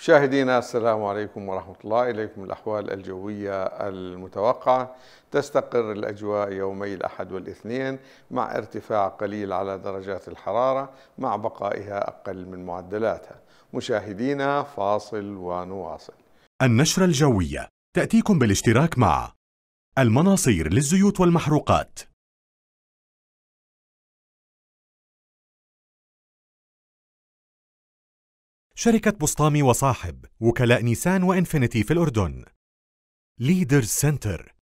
مشاهدينا السلام عليكم ورحمة الله إليكم الأحوال الجوية المتوقعة تستقر الأجواء يومي الأحد والاثنين مع ارتفاع قليل على درجات الحرارة مع بقائها أقل من معدلاتها مشاهدينا فاصل ونواصل النشرة الجوية تأتيكم بالاشتراك مع المناصير للزيوت والمحروقات شركة بسطامي وصاحب وكلاء نيسان وإنفينيتي في الأردن ليدر سنتر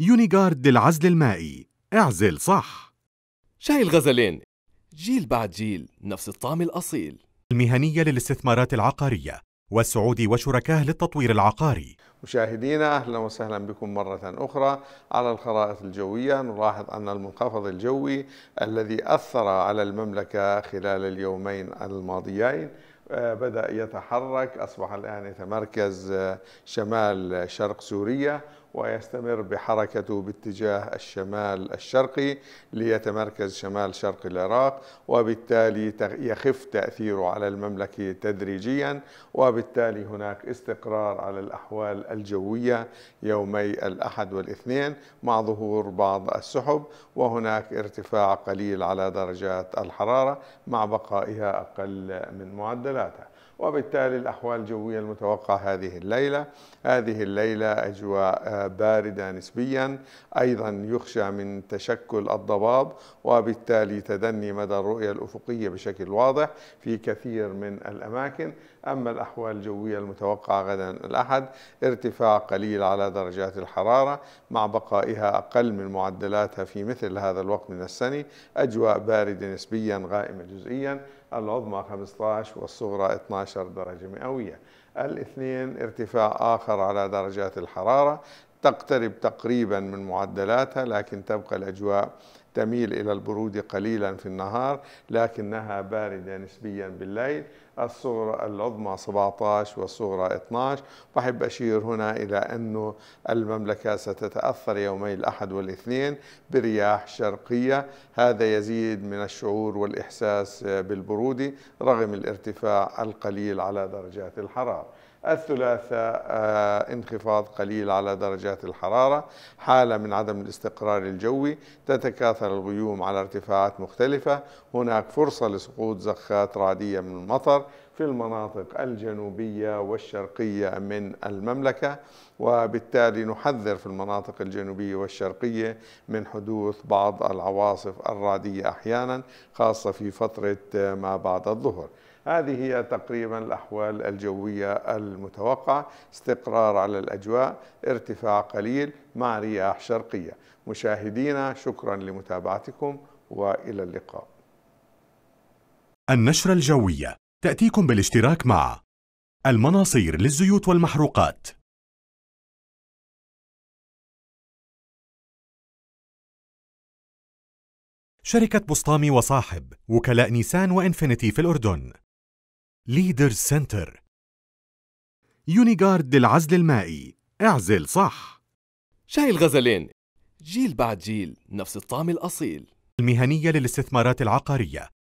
يونيغارد للعزل المائي اعزل صح شاي الغزلين جيل بعد جيل نفس الطعم الأصيل المهنية للاستثمارات العقارية والسعودي وشركاه للتطوير العقاري مشاهدينا أهلا وسهلا بكم مرة أخرى على الخرائط الجوية نلاحظ أن المنخفض الجوي الذي أثر على المملكة خلال اليومين الماضيين آه، بدأ يتحرك أصبح الآن يتمركز آه، شمال شرق سوريا ويستمر بحركته باتجاه الشمال الشرقي ليتمركز شمال شرق العراق وبالتالي يخف تأثيره على المملكة تدريجيا وبالتالي هناك استقرار على الأحوال الجوية يومي الأحد والاثنين مع ظهور بعض السحب وهناك ارتفاع قليل على درجات الحرارة مع بقائها أقل من معدلاتها وبالتالي الأحوال الجوية المتوقعة هذه الليلة هذه الليلة أجواء آه، باردة نسبيا أيضا يخشى من تشكل الضباب وبالتالي تدني مدى الرؤية الأفقية بشكل واضح في كثير من الأماكن أما الأحوال الجوية المتوقعة غدا الأحد ارتفاع قليل على درجات الحرارة مع بقائها أقل من معدلاتها في مثل هذا الوقت من السنة أجواء باردة نسبيا غائمة جزئيا العظمى 15 والصغرى 12 درجة مئوية الاثنين ارتفاع آخر على درجات الحرارة تقترب تقريبا من معدلاتها لكن تبقى الأجواء تميل إلى البرود قليلا في النهار لكنها باردة نسبيا بالليل الصغرى العظمى 17 والصغرى 12 وأحب أشير هنا إلى أن المملكة ستتأثر يومي الأحد والاثنين برياح شرقية هذا يزيد من الشعور والإحساس بالبرودة رغم الارتفاع القليل على درجات الحرارة الثلاثاء آه، انخفاض قليل على درجات الحرارة حالة من عدم الاستقرار الجوي تتكاثر الغيوم على ارتفاعات مختلفة هناك فرصة لسقوط زخات رعدية من المطر في المناطق الجنوبية والشرقية من المملكة وبالتالي نحذر في المناطق الجنوبية والشرقية من حدوث بعض العواصف الرعدية أحيانا خاصة في فترة ما بعد الظهر هذه هي تقريبا الأحوال الجوية المتوقعة استقرار على الأجواء ارتفاع قليل مع رياح شرقية مشاهدينا شكرا لمتابعتكم وإلى اللقاء النشرة الجوية تأتيكم بالاشتراك مع المناصير للزيوت والمحروقات شركة بسطامي وصاحب وكلاء نيسان وإنفينيتي في الأردن ليدر سنتر يونيغارد للعزل المائي اعزل صح شاي الغزلين جيل بعد جيل نفس الطعم الأصيل المهنية للاستثمارات العقارية